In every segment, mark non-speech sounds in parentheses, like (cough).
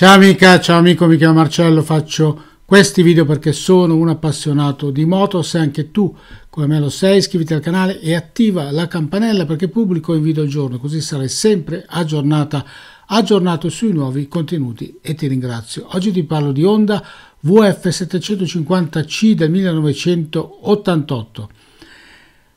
Ciao amica, ciao amico, mi chiamo Marcello, faccio questi video perché sono un appassionato di moto, se anche tu come me lo sei iscriviti al canale e attiva la campanella perché pubblico i video al giorno, così sarai sempre aggiornata, aggiornato sui nuovi contenuti e ti ringrazio. Oggi ti parlo di Honda VF750C del 1988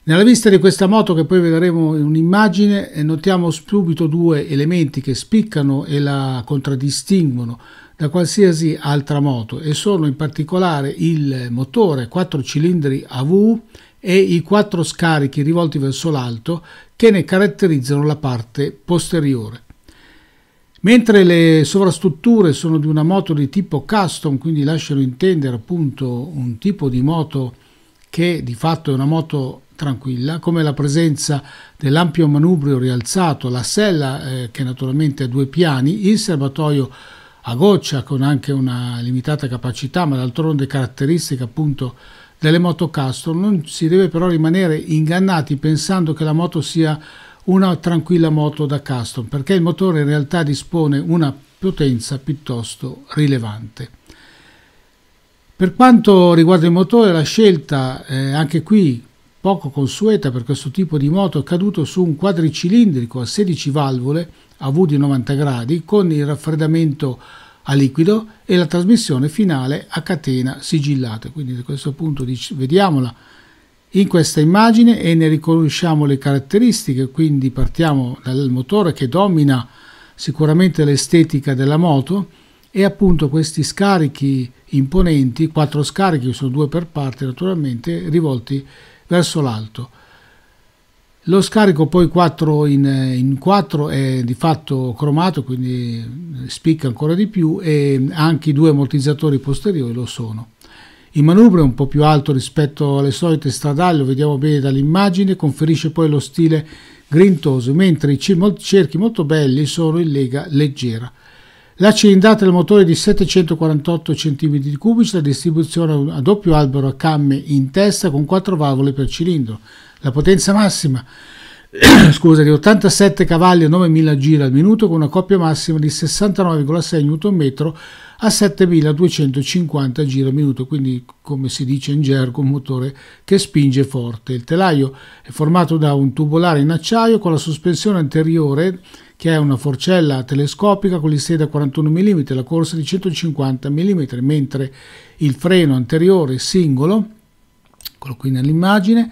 nella vista di questa moto che poi vedremo in un'immagine eh, notiamo subito due elementi che spiccano e la contraddistinguono da qualsiasi altra moto e sono in particolare il motore 4 cilindri AV e i quattro scarichi rivolti verso l'alto che ne caratterizzano la parte posteriore. Mentre le sovrastrutture sono di una moto di tipo custom, quindi lasciano intendere appunto un tipo di moto che di fatto è una moto tranquilla, come la presenza dell'ampio manubrio rialzato, la sella eh, che naturalmente ha due piani, il serbatoio a goccia con anche una limitata capacità, ma d'altronde caratteristica appunto delle moto custom, non si deve però rimanere ingannati pensando che la moto sia una tranquilla moto da custom, perché il motore in realtà dispone una potenza piuttosto rilevante. Per quanto riguarda il motore, la scelta eh, anche qui poco consueta per questo tipo di moto caduto su un quadricilindrico a 16 valvole a V di 90 gradi con il raffreddamento a liquido e la trasmissione finale a catena sigillata. Quindi da questo punto vediamola in questa immagine e ne riconosciamo le caratteristiche, quindi partiamo dal motore che domina sicuramente l'estetica della moto e appunto questi scarichi imponenti, quattro scarichi, sono due per parte naturalmente, rivolti verso l'alto. Lo scarico poi 4 in, in, 4 è di fatto cromato, quindi eh, spicca ancora di più e anche i due ammortizzatori posteriori lo sono. Il manubrio è un po' più alto rispetto alle solite stradali, lo vediamo bene dall'immagine, conferisce poi lo stile grintoso, mentre i cerchi molto belli sono in lega leggera. La cilindrata del motore è di 748 cm3, la distribuzione a doppio albero a camme in testa con 4 valvole per cilindro. La potenza massima (clears throat) scusa, di 87 cavalli a 9000 giri al minuto con una coppia massima di 69,6 Nm a 7250 giri al minuto, quindi come si dice in gergo un motore che spinge forte. Il telaio è formato da un tubolare in acciaio con la sospensione anteriore che è una forcella telescopica con l'isteda 41 mm, la corsa di 150 mm, mentre il freno anteriore singolo, eccolo qui nell'immagine,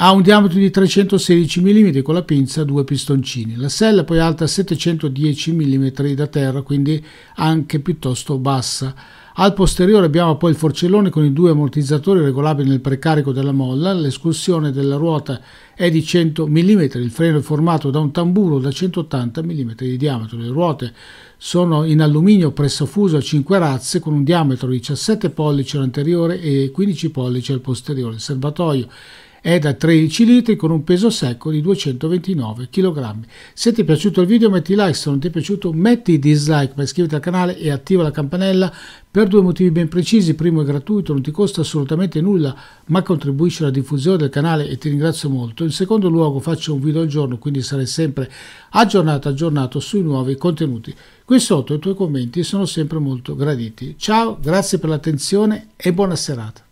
ha un diametro di 316 mm con la pinza due pistoncini. La sella poi è alta 710 mm da terra, quindi anche piuttosto bassa. Al posteriore abbiamo poi il forcellone con i due ammortizzatori regolabili nel precarico della molla, l'escursione della ruota è di 100 mm, il freno è formato da un tamburo da 180 mm di diametro, le ruote sono in alluminio pressofuso a 5 razze con un diametro di 17 pollici all'anteriore e 15 pollici al posteriore, il serbatoio è da 13 litri con un peso secco di 229 kg. Se ti è piaciuto il video metti like, se non ti è piaciuto metti dislike, ma iscriviti al canale e attiva la campanella per due motivi ben precisi. Primo è gratuito, non ti costa assolutamente nulla, ma contribuisce alla diffusione del canale e ti ringrazio molto. In secondo luogo faccio un video al giorno, quindi sarai sempre aggiornato, aggiornato sui nuovi contenuti. Qui sotto i tuoi commenti sono sempre molto graditi. Ciao, grazie per l'attenzione e buona serata.